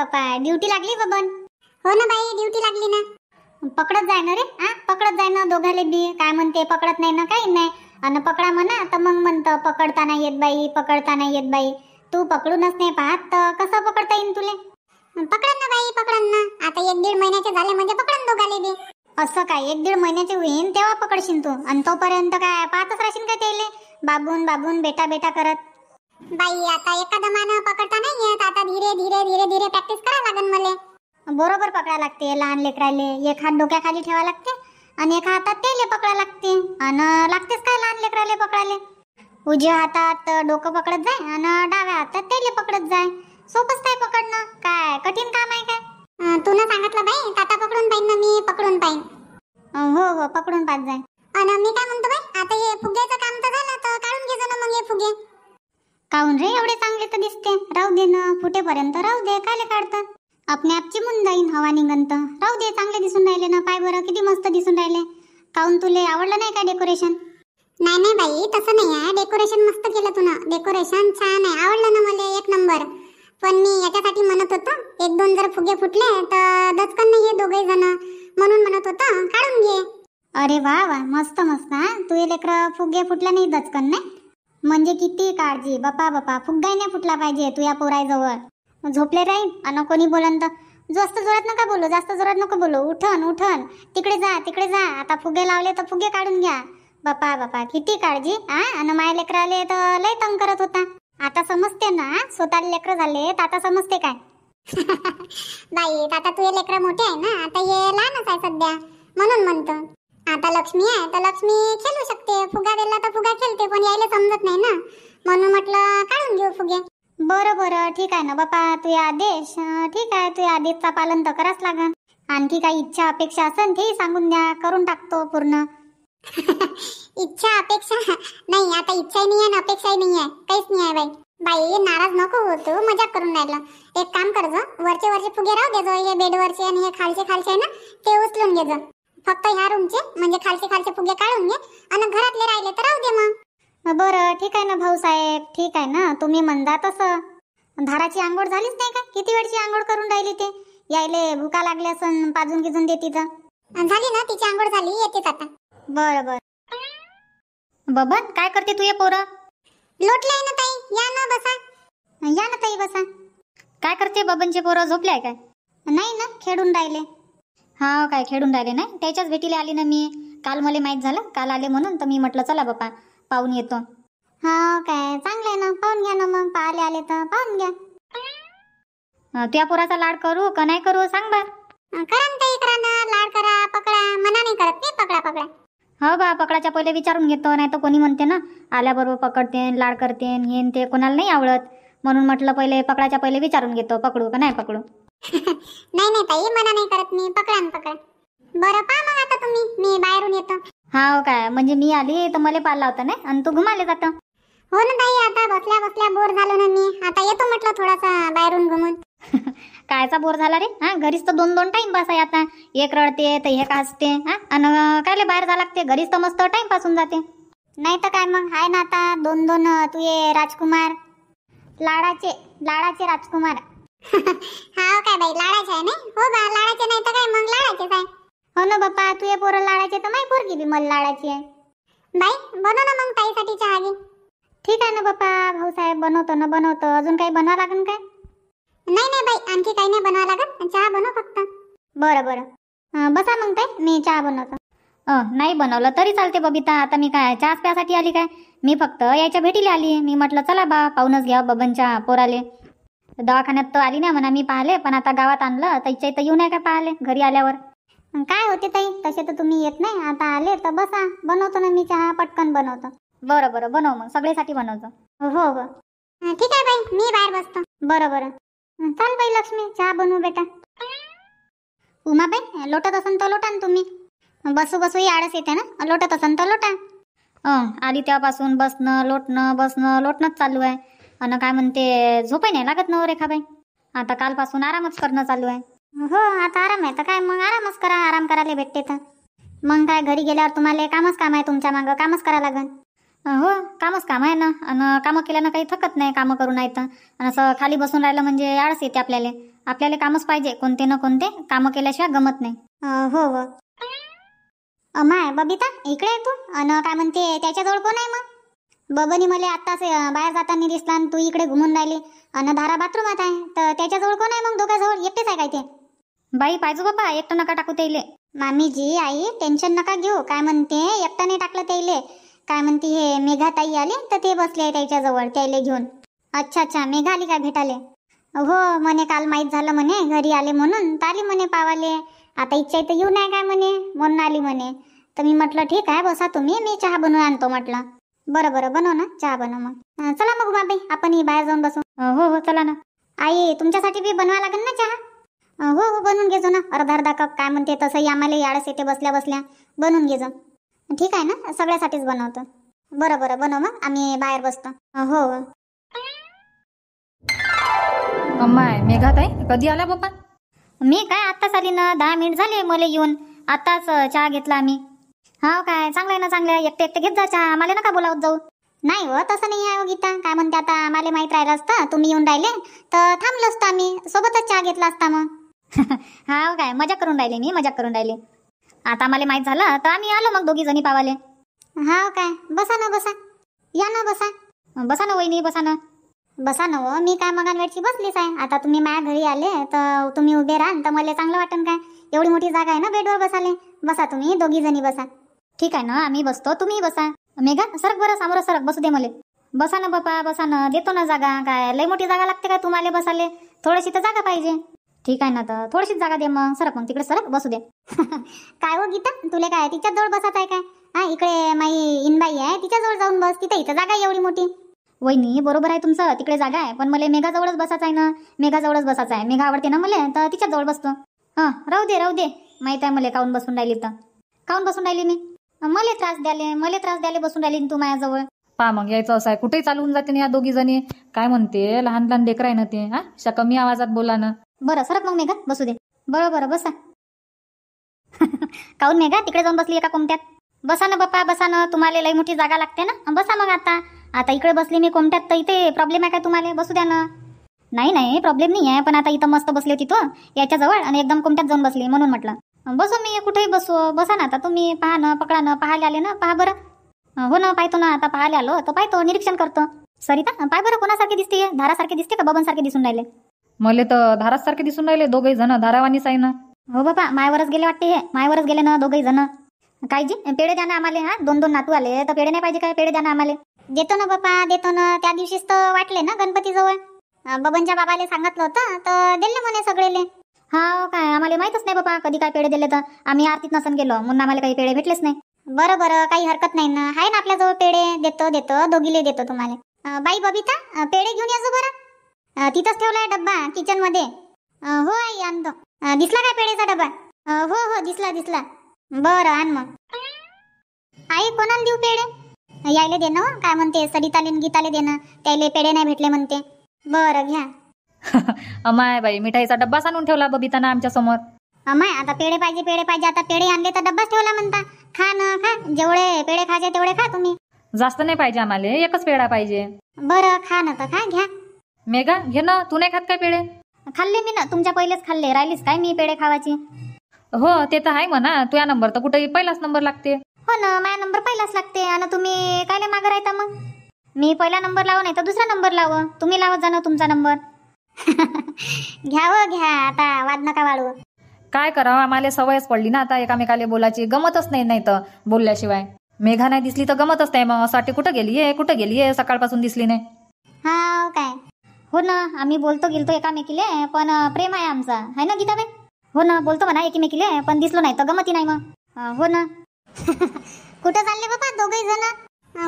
बापा ड्युटी लागली बबन हो ना बाई ड्युटी लागली ना पकडत जाय ना रे हा पकडत जाय ना दोघाले बी काय म्हणते पकडत नाही ना काही नाही आणि पकडा म्हणा तर मग म्हणतं पकडता नाही येत बाई पकडता नाही येत बाई तू पकडूनच नाही पाहत तर कसं पकडता येईन तुले पकडन ना बाई पकडन ना आता एक दीड महिन्याचे झाले म्हणजे पकडन दोघाले बी असं काय एक दीड महिन्याचे होईन तेव्हा पकडशील तू आणि तोपर्यंत काय पाहतच राहशील का त्याले बाबून बाबून बेटा बेटा करत बाई आता एका दमानं पकडता नाही येत आता धीरे धीरे धीरे धीरे प्रॅक्टिस करा लागेल मले बरोबर पकडा लागते लहान लेकराले एक हात डोक्याखाली ठेवा लागते आणि एका हातात तेले पकडा लागते आणि लागतेच काय लहान लेकराले पकडाले उजव्या हातात डोकं पकडत जाय आणि डाव्या हातात तेले पकडत जाय सोपच काय पकडणं काय कठीण काम आहे काय तू ना सांगितलं बाई टाटा पकडून पाहिन ना मी पकडून पाहिन हो हो पकडून पाहत जाय आणि मी काय म्हणतो बाई आता हे फुग्याचं काम तर झालं तर काढून घेजो ना मग हे फुगे पाहून रे एवढे चांगले तर दिसते राहू दे ना फुटेपर्यंत राहू दे कायले काढतं आपने आपची चिमून जाईन हवा निघंत राहू दे चांगले दिसून राहिले ना पाय बरं किती मस्त दिसून राहिले काऊन तुले आवडलं नाही का डेकोरेशन नाही नाही बाई तसं नाही आहे डेकोरेशन मस्त केलं तू ना डेकोरेशन छान आहे आवडलं ना मला एक नंबर पण मी याच्यासाठी म्हणत होतो एक दोन जर फुगे फुटले तर दचकन नाही दोघे जण म्हणून म्हणत होतं काढून घे अरे वा वा मस्त मस्त तू लेकर फुगे फुटला नाही दचकन नाही म्हणजे किती काळजी बापा बापा फुग्गाही नाही फुटला पाहिजे तू या पोरायजवळ झोपले राहील आणि कोणी बोलन तर जास्त जोरात नका बोलू जास्त जोरात नको बोलू उठन उठन तिकडे जा तिकडे जा आता फुगे लावले तर फुगे काढून घ्या बापा बापा किती काळजी हा आणि माय आले तर लय तंग करत होता आता समजते ना स्वतःला लेकर झाले तर आता समजते काय बाई आता तू हे लेकर मोठे आहे ना आता हे लहानच आहे सध्या म्हणून म्हणतो आता लक्ष्मी आहे तर लक्ष्मी खेळू शकते फुगा दिला तर फुगा खेळते पण यायला समजत नाही ना म्हणून म्हटलं काढून घेऊ फुगे बरं बरं ठीक आहे ना बापा तू आदेश ठीक आहे तू या आदेशचा पालन तर कराच लागन आणखी काही इच्छा अपेक्षा असेल ते सांगून द्या करून टाकतो पूर्ण इच्छा अपेक्षा नाही आता इच्छाही नाही आहे अपेक्षाही नाही आहे काहीच नाही आहे बाई बाई नाराज नको हो तू मजा करून राहिला एक काम कर वरचे वरचे फुगे राहू दे हे बेडवरचे आणि हे खालचे खालचे आहे ना ते उचलून घे फक्त ह्या रूमचे म्हणजे खालचे खालचे फुगे काढून घे आणि घरातले राहिले तर राहू दे मग बरं ठीक आहे ना भाऊ साहेब ठीक आहे ना तुम्ही म्हणता तसं धाराची आंघोळ झालीच नाही का किती वेळची आंघोळ करून राहिली ते यायले भुका लागल्या असन पाजून गिजून देते तिथं झाली ना तिची आंघोळ झाली येते आता बरं बरं बबन काय करते तू ये पोरं लोटले ना ताई या ना बसा या ना ताई बसा काय करते बबनचे पोरं झोपले आहे काय नाही ना खेळून राहिले हा काय खेळून राहिले नाही त्याच्याच भेटीला आली ना मी काल मला माहित झालं काल आले म्हणून तर मी म्हटलं चला बापा पाहून येतो हा काय चांगलं आहे ना पाहून घ्या ना मग पाहले आले तर पाहून घ्या त्या पोराचा लाड करू का नाही करू सांग बर करा लाड करा पकडा मना नाही करत नाही पकडा पकडा हो बा पकडाच्या पहिले विचारून घेतो नाही तर कोणी म्हणते ना आल्याबरोबर पकडते लाड करते हे ते कोणाला नाही आवडत म्हणून म्हटलं पहिले पकडाच्या पहिले विचारून घेतो पकडू का नाही पकडू नाही नाही ताई मना नाही करत मी पकडा पकड बरं पा मग आता तुम्ही मी बाहेरून येतो हा हो काय म्हणजे मी आली तर मला पाला होता ना आणि तू घुमाले जात हो ना ताई आता बसल्या बसल्या बोर झालो ना मी आता येतो म्हटलं थोडासा बाहेरून घुमून कायचा बोर झाला रे हा घरीच तर दोन दोन टाइम पास आहे आता एक रडते तर एक काचते हा आणि कायले बाहेर जावं लागते घरीच तर मस्त टाइम पासून जाते नाही तर काय मग आहे ना आता दोन दोन तू ये राजकुमार लाडाचे लाडाचे राजकुमार हाव काय बाई लाडाचे आहे नाही हो बा लाडाचे नाही तर काय मग लाडाचे काय हो ना बाप्पा तू या पोरं लाडाचे तर माही पोरगी बी मला लाडाची आहे बाई बनव ना मग ताईसाठी चहा घे ठीक आहे ना बाप्पा भाऊ साहेब बनवतो ना बनवतो अजून काही बनवा लागेल काय नाही नाही बाई आणखी काही नाही बनवा लागत चहा बनव फक्त बरं बरं बसा मग ताई मी चहा बनवतो नाही बनवलं तरी चालते बबिता आता मी काय चहाच प्यासाठी आली काय मी फक्त याच्या भेटीला आली मी म्हटलं चला बा पाहूनच घ्या बबनच्या पोराले दवाखान्यात तर आली ना म्हणा मी पाहिले पण आता गावात आणलं तर इच्छा इथं येऊ नये का पाहिले घरी आल्यावर काय होते ताई तसे तर तुम्ही येत नाही आता आले तर बसा बनवतो ना मी चहा पटकन बनवतो बरं बरं बनव मग सगळ्यासाठी बनवतो हो हो ठीक आहे बाई मी बाहेर बसतो बरं बरं बाई लक्ष्मी चहा बनवू बेटा उमाबाई लोटत असन तर लोटा तुम्ही बसू बसू ही आळस येते ना लोटत असन तर लोटा अं, आली तेव्हापासून बसणं लोटणं बसणं लोटणंच चालू आहे अन काय म्हणते झोपही नाही लागत ना रेखाबाई आता कालपासून आरामच करणं चालू आहे हो आता आराम आहे तर काय मग आरामच करा आराम करायला भेटते तर मग काय घरी गेल्यावर तुम्हाला कामच काम आहे तुमच्या मागं कामच करा लागन हो कामच काम आहे ना आणि कामं केल्यानं काही थकत नाही कामं करून आहेत आणि असं खाली बसून राहिलं म्हणजे आळस येते आपल्याला आपल्याला कामच पाहिजे कोणते ना कोणते कामं केल्याशिवाय गमत नाही हो हो माय बबिता इकडे तू आणि काय म्हणते त्याच्याजवळ कोण आहे मग बबनी मला आत्ताच बाहेर जाताना दिसला आणि तू इकडे घुमून राहिली आणि धारा बाथरूमात आहे तर त्याच्याजवळ कोण आहे मग दोघाजवळ एकटेच आहे काय ते बाई पाहिजे बाबा एकटं नका टाकू त्याईले मामीजी आई टेन्शन नका घेऊ काय म्हणते एकटा नाही टाकलं त्याईले काय म्हणते हे मेघाताई आले तर ते बसले आहे त्याच्याजवळ त्याईले घेऊन अच्छा अच्छा मेघा आली काय भेटाले हो म्हणे काल माहीत झालं म्हणे घरी आले म्हणून तर आली म्हणे पावाले आता इच्छा इथं येऊ नाही काय म्हणे म्हणून आली म्हणे तर मी म्हटलं ठीक आहे बसा तुम्ही मी चहा बनवून आणतो म्हटलं बरं बरं बनव ना चहा बनव मग चला मग बाबाई आपण ही बाहेर जाऊन बसू हो हो चला ना आई तुमच्यासाठी बी बनवा लागेल ना चहा हो हो बनवून घेजो ना अर्धा अर्धा कप काय म्हणते तसंही आम्हाला याळस येते बसल्या बसल्या बनवून घेजो ठीक आहे ना सगळ्यासाठीच बनवतो बरं बरं बनव मग आम्ही बाहेर बसतो हो हो अम्माय आहे कधी आला बाप्पा मी काय आत्ताच आली ना दहा मिनिट झाले मला येऊन आत्ताच चहा घेतला आम्ही हो काय चांगलं आहे ना चांगलं आहे एकटे एकटे घेत जा चहा आम्हाला नका बोलावत जाऊ नाही हो तसं नाही आहे हो गीता काय म्हणते आता आम्हाला माहीत राहिलं असतं तुम्ही येऊन राहिले तर थांबलो असतो आम्ही सोबतच चहा घेतला असता मग हा हो काय मजा करून राहिले मी मजा करून राहिले आता आम्हाला माहीत झालं तर आम्ही आलो मग दोघी जणी पावाले हा हो काय बसा ना बसा या ना बसा बसा ना वहिनी बसा ना बसा ना मी काय मगान वेळची बसलीच आहे आता तुम्ही माझ्या घरी आले तर तुम्ही उभे राहाल तर मला चांगलं वाटन काय एवढी मोठी जागा आहे ना बेडवर बसाले बसा तुम्ही दोघी जणी बसा ठीक आहे ना आम्ही बसतो तुम्ही बसा मेघा सरक बरं समोर सरक बसू दे मला बसा ना बापा बसा ना देतो ना जागा काय लय मोठी जागा लागते काय तुम्हाला बसाले थोडीशी तर जागा पाहिजे ठीक आहे ना तर थोडीशीच जागा दे मग सरक मग तिकडे सरक बसू दे काय हो गीता तुला काय तिच्या जवळ बसत आहे काय हा इकडे माई इनबाई आहे तिच्या जवळ जाऊन बस तिथे इथं जागा एवढी मोठी वहिनी बरोबर आहे तुमचं तिकडे जागा आहे पण मला मेघाजवळच बसायचं आहे ना मेघाजवळच बसायचं आहे मेघा आवडते ना मला तर तिच्याजवळ बसतो हां राहू दे राहू दे माहीत आहे मला काऊन बसून राहिली तर काऊन बसून राहिली मी मले त्रास द्याले मला त्रास द्याले बसून राहिली तू माझ्याजवळ पा मग यायचं असं आहे कुठेही चालून जाते ना या दोघी जणी काय म्हणते लहान लहान लेकर आहे ना ते हा कमी आवाजात बोला ना बरं सरक मग मेघा बसू दे बरं बरं बसा काहून मेघा तिकडे जाऊन बसली एका कोमट्यात बसा ना बाप्पा बसा ना तुम्हाला लई मोठी जागा लागते ना बसा मग आता आता इकडे बसली मी कोमट्यात तर इथे प्रॉब्लेम आहे का तुम्हाला बसू द्या ना नाही नाही प्रॉब्लेम नाही आहे पण आता इथं मस्त बसली होती तो याच्याजवळ आणि एकदम कोमट्यात जाऊन बसली म्हणून म्हटलं बसो मी कुठेही बसू बसा ना आता तुम्ही पहा ना पकडा ना पाहायला आले ना पहा बरं हो ना पाहतो ना आता पाहायला आलो तर पाहतो निरीक्षण करतो सरिता पाय बरं कोणासारखे दिसते धारासारखे दिसते का बाबांसारखे दिसून राहिले मले तर धारासारखे दिसून राहिले दोघे जण धारावानीच आहे ना हो बाबा मायवरच गेले वाटते हे मायवरच गेले ना दोघे जण काय जी पेढे द्या ना आम्हाला हा दोन दोन नातू आले तर पेढे नाही पाहिजे काय पेढे द्या ना आम्हाला देतो ना बापा देतो ना त्या दिवशीच तर वाटले ना गणपती जवळ बबनच्या बाबाले सांगितलं होतं तर दिले म्हणे सगळेले हा काय आम्हाला माहीतच नाही बाबा कधी काय पेढे दिले तर आम्ही आरतीत नसन गेलो म्हणून आम्हाला काही पेढे भेटलेच नाही बरं बरं काही हरकत नाही ना आहे ना आपल्याजवळ पेढे देतो देतो दोघीले देतो तुम्हाला बाई बबिता पेढे घेऊन या बरं तिथंच ठेवलाय डब्बा किचन मध्ये हो आई आणतो दिसला काय पेढेचा डब्बा हो हो दिसला दिसला बरं आण मग आई कोणाला देऊ पेढे यायले दे ना हो. काय म्हणते सरिताले गीताले दे ना त्याले पेढे नाही भेटले म्हणते बरं घ्या अमाय बाई मिठाईचा डब्बा आणून ठेवला बबिताना आमच्या समोर अमाय आता पेढे पाहिजे पेढे पाहिजे आता पेढे आणले तर डब्बाच ठेवला म्हणता खा ना खा जेवढे पेढे खायचे तेवढे खा तुम्ही जास्त नाही पाहिजे आम्हाला एकच पेढा पाहिजे बरं खा ना तर खा घ्या मेघा घे ना तू नाही खात काय पेढे खाल्ले मी ना तुमच्या पहिलेच खाल्ले राहिलीस काय मी पेढे खावायची हो ते तर आहे म्हणा तुझ्या नंबर तर कुठे पहिलाच नंबर लागते हो ना माझा नंबर पहिलाच लागते आणि तुम्ही काय मागं राहता मग मी पहिला नंबर लावा नाही तर दुसरा नंबर लावा तुम्ही लावत जा तुमचा नंबर घ्याव हो, घ्या आता वाद नका वाळू काय करावं आम्हाला सवयच पडली ना आता एकामेकाले बोलायची गमतच नाही नाही तर बोलल्याशिवाय मेघा नाही दिसली तर गमतच नाही मग साठी कुठं गेली कुठं गेली सकाळपासून दिसली नाही हा काय हो ना आम्ही बोलतो गेलतो एकामेकीले पण प्रेम आहे आमचा है ना गीताबाई हो ना बोलतो म्हणा एकमेकीले पण दिसलो नाही तर गमती नाही मग हो ना कुठं चालले बाबा दोघे जण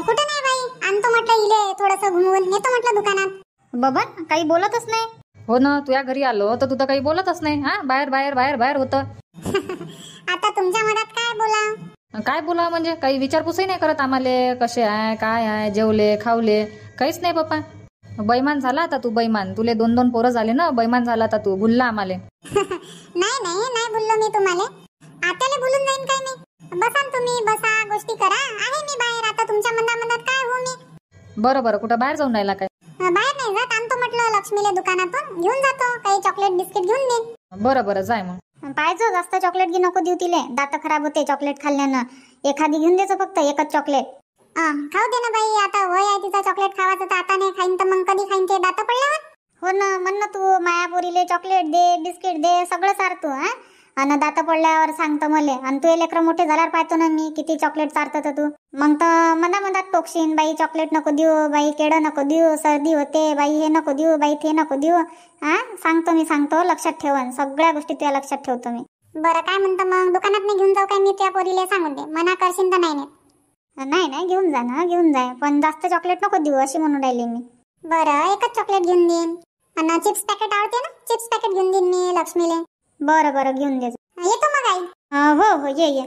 कुठे नाही बाई आणतो म्हटलं इले थोडस घुमवून नेतो म्हटलं दुकानात बाबा काही बोलतच नाही हो ना तुझ्या घरी आलो तर तू तर काही बोलतच नाही हा बाहेर बाहेर बाहेर बाहेर होतं आता तुमच्या मनात काय बोला काय बोला म्हणजे काही विचारपूसही नाही करत आम्हाला कसे आहे काय आहे जेवले खावले काहीच नाही पप्पा बैमान झाला आता तू बैमान तुले दोन दोन पोरं झाले ना बैमान झाला आता तू भुलला आम्हाला नाही नाही नाही बोललो मी तुम्हाला आत्याला जाईन काय मी बसा तुम्ही बसा गोष्टी करा आहे मी बाहेर आता तुमच्या मनामनात काय हो मी बरं बरं कुठं बाहेर जाऊन राहिला काय दुकानातून घेऊन जातो काही चॉकलेट बिस्किट घेऊन दे बरं बरं जाय मग पाहिजे जास्त चॉकलेट घे नको देऊ तिले दात खराब होते चॉकलेट खाल्ल्यानं एखादी घेऊन द्यायचं फक्त एकच चॉकलेट खाऊ दे ना बाई आता वय आहे तिचा चॉकलेट खावायचं तर आता नाही खाईन तर मग कधी खाईन ते दात पडल्यावर हो ना म्हण तू मायापुरीले चॉकलेट दे बिस्किट दे सगळं सारतो हा आणि दात पडल्यावर सांगतो मले आणि तू लेकरं मोठे झाल्यावर पाहतो ना मी किती चॉकलेट चारतं तर तू मग तर मधा मधात टोकशीन बाई चॉकलेट नको देऊ बाई केड नको देऊ सर्दी होते बाई हे नको देऊ बाई ते नको देऊ हा सांगतो मी सांगतो लक्षात ठेवन सगळ्या गोष्टी तुला लक्षात ठेवतो मी बरं काय म्हणतो मग दुकानात मी घेऊन जाऊ काय मी त्या पोरीला सांगून दे मना करशील तर नाही नाही नाही घेऊन जा ना घेऊन जाय पण जास्त चॉकलेट नको देऊ अशी म्हणून राहिले मी बरं एकच चॉकलेट घेऊन देईन आणि चिप्स पॅकेट आवडते ना चिप्स पॅकेट घेऊन देईन मी लक्ष्मीले बरं बरं घेऊन दे येतो मग आई हो हो ये ये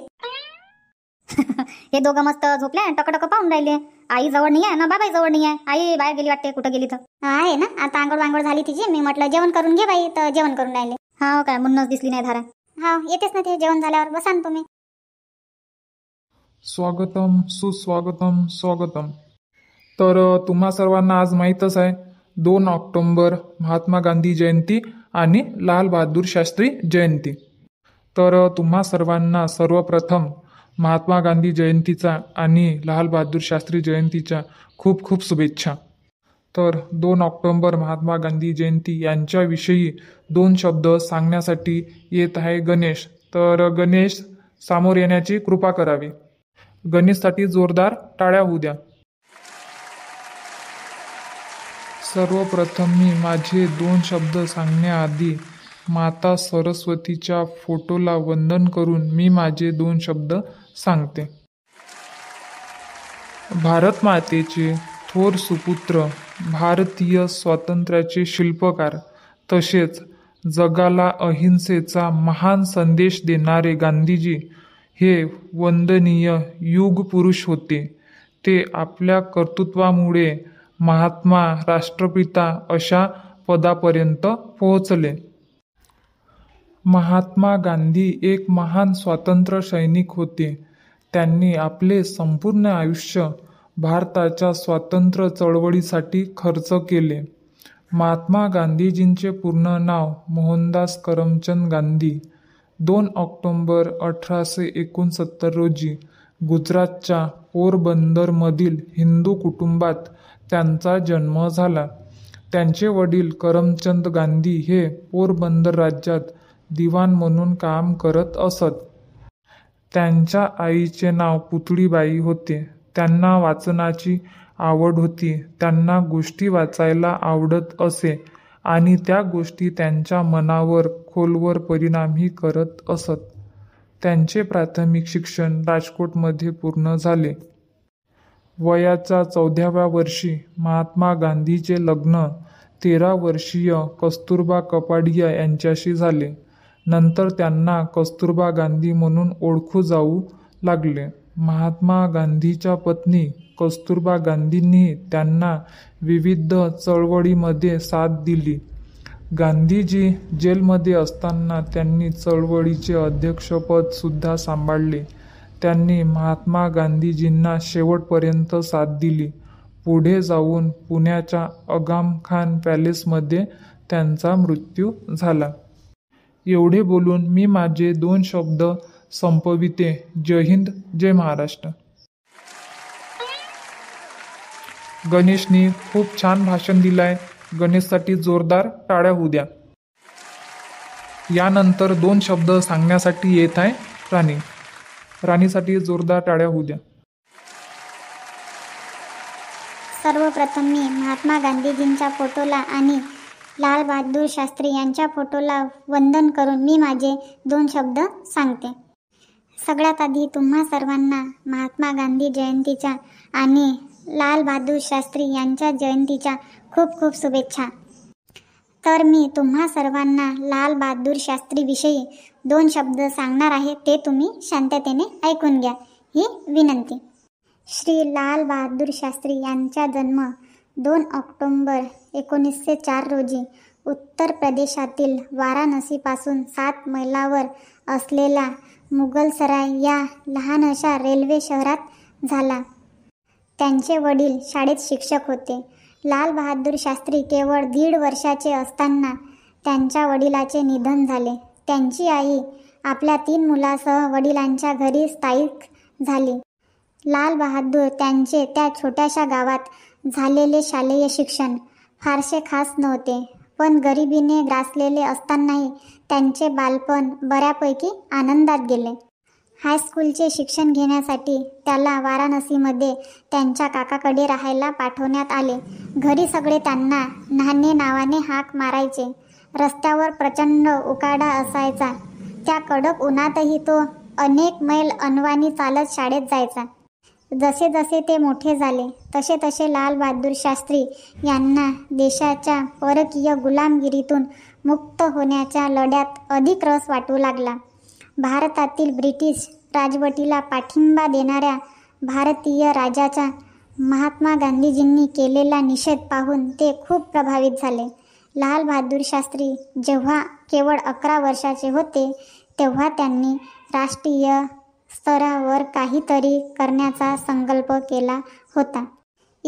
हे दोघं मस्त झोपले टकटक पाहून राहिले आई जवळ नाही आहे ना बाबाई जवळ नाही आहे आई बाहेर गेली वाटते कुठं गेली तर आहे ना आता आंघोळ वांगोळ झाली तिची मी म्हटलं जेवण करून घे बाई तर जेवण करून राहिले हा काय म्हणूनच दिसली नाही धारा हा येतेच ना ते जेवण झाल्यावर बसा ना तुम्ही स्वागतम सुस्वागतम स्वागतम तर तुम्हा सर्वांना आज माहितच आहे दोन ऑक्टोंबर महात्मा गांधी जयंती आणि लालबहादूर शास्त्री जयंती तर तुम्हा सर्वांना सर्वप्रथम महात्मा गांधी जयंतीचा आणि लालबहादूर शास्त्री जयंतीच्या खूप खूप शुभेच्छा तर दोन ऑक्टोंबर महात्मा गांधी जयंती यांच्याविषयी दोन शब्द सांगण्यासाठी येत आहे गणेश तर गणेश सामोर येण्याची कृपा करावी गणेशसाठी जोरदार टाळ्या होऊ द्या सर्वप्रथम मी माझे दोन शब्द सांगण्याआधी माता सरस्वतीच्या फोटोला वंदन करून मी माझे दोन शब्द सांगते भारत मातेचे थोर सुपुत्र भारतीय स्वातंत्र्याचे शिल्पकार तसेच जगाला अहिंसेचा महान संदेश देणारे गांधीजी हे वंदनीय युगपुरुष होते ते आपल्या कर्तृत्वामुळे महात्मा राष्ट्रपिता अशा पदापर्यंत पोहोचले महात्मा गांधी एक महान स्वातंत्र्य सैनिक होते त्यांनी आपले संपूर्ण आयुष्य भारताच्या स्वातंत्र्य चळवळीसाठी खर्च केले महात्मा गांधीजींचे पूर्ण नाव मोहनदास करमचंद गांधी दोन ऑक्टोंबर अठराशे एकोणसत्तर रोजी गुजरातच्या पोरबंदरमधील हिंदू कुटुंबात त्यांचा जन्म झाला त्यांचे वडील करमचंद गांधी हे पोरबंदर राज्यात दिवाण म्हणून काम करत असत त्यांच्या आईचे नाव पुतळीबाई होते त्यांना वाचनाची आवड होती त्यांना गोष्टी वाचायला आवडत असे आणि त्या गोष्टी त्यांच्या मनावर खोलवर परिणामही करत असत त्यांचे प्राथमिक शिक्षण राजकोटमध्ये पूर्ण झाले वयाच्या चौदाव्या वर्षी महात्मा गांधीचे लग्न तेरा वर्षीय कस्तुरबा कपाडिया यांच्याशी झाले नंतर त्यांना कस्तुरबा गांधी म्हणून ओळखू जाऊ लागले महात्मा गांधीच्या पत्नी कस्तुरबा गांधींनी त्यांना विविध चळवळीमध्ये साथ दिली गांधीजी जेलमध्ये असताना त्यांनी चळवळीचे अध्यक्षपद सुद्धा सांभाळले त्यांनी महात्मा गांधीजींना शेवटपर्यंत साथ दिली पुढे जाऊन पुण्याच्या पॅलेस पॅलेसमध्ये त्यांचा मृत्यू झाला एवढे बोलून मी माझे दोन शब्द संपविते जय हिंद जय महाराष्ट्र गणेशनी खूप छान भाषण दिलं गणेशसाठी जोरदार टाळ्या होऊ द्या यानंतर दोन शब्द सांगण्यासाठी येत आहे प्राणी राणीसाठी जोरदार टाळ्या होऊ द्या सर्वप्रथम मी महात्मा गांधीजींच्या फोटोला आणि लाल बहादूर शास्त्री यांच्या फोटोला वंदन करून मी माझे दोन शब्द सांगते सगळ्यात आधी तुम्हा सर्वांना महात्मा गांधी जयंतीच्या आणि लाल बहादूर शास्त्री यांच्या जयंतीच्या खूप खूप शुभेच्छा तर मी तुम्हा सर्वांना लाल बहादूर शास्त्रीविषयी दोन शब्द सांगणार आहे ते तुम्ही शांततेने ऐकून घ्या ही विनंती श्री लाल बहादूर शास्त्री यांचा जन्म दोन ऑक्टोंबर एकोणीसशे चार रोजी उत्तर प्रदेशातील वाराणसीपासून सात मैलावर असलेला मुघलसराय या लहान अशा रेल्वे शहरात झाला त्यांचे वडील शाळेत शिक्षक होते लाल बहादूर शास्त्री केवळ दीड वर्षाचे असताना त्यांच्या वडिलाचे निधन झाले त्यांची आई आपल्या तीन मुलासह वडिलांच्या घरी स्थायिक झाली लाल बहादूर त्यांचे त्या छोट्याशा गावात झालेले शालेय शिक्षण फारसे खास नव्हते पण गरिबीने ग्रासलेले असतानाही त्यांचे बालपण बऱ्यापैकी आनंदात गेले हायस्कूलचे शिक्षण घेण्यासाठी त्याला वाराणसीमध्ये त्यांच्या काकाकडे राहायला पाठवण्यात आले घरी सगळे त्यांना नाहने नावाने हाक मारायचे रस्त्यावर प्रचंड उकाडा असायचा त्या कडक उन्हातही तो अनेक मैल अनवाणी चालत शाळेत जायचा जसे जसे ते मोठे झाले तसे तसे लाल शास्त्री यांना देशाच्या परकीय गुलामगिरीतून मुक्त होण्याच्या लढ्यात अधिक रस वाटू लागला भारतातील ब्रिटिश राजवटीला पाठिंबा देणाऱ्या भारतीय राजाचा महात्मा गांधीजींनी केलेला निषेध पाहून ते खूप प्रभावित झाले लाल बहादूर शास्त्री जेव्हा केवळ अकरा वर्षाचे होते तेव्हा त्यांनी राष्ट्रीय स्तरावर काहीतरी करण्याचा संकल्प केला होता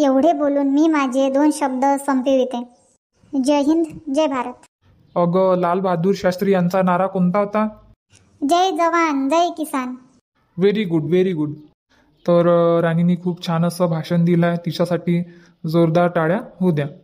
एवढे बोलून मी माझे दोन शब्द संपविते जय हिंद जय भारत अगं लाल बहादूर शास्त्री यांचा नारा कोणता होता जय जवान जय किसान व्हेरी गुड व्हेरी गुड तर राणींनी खूप छान असं भाषण दिलं आहे तिच्यासाठी जोरदार टाळ्या होऊ द्या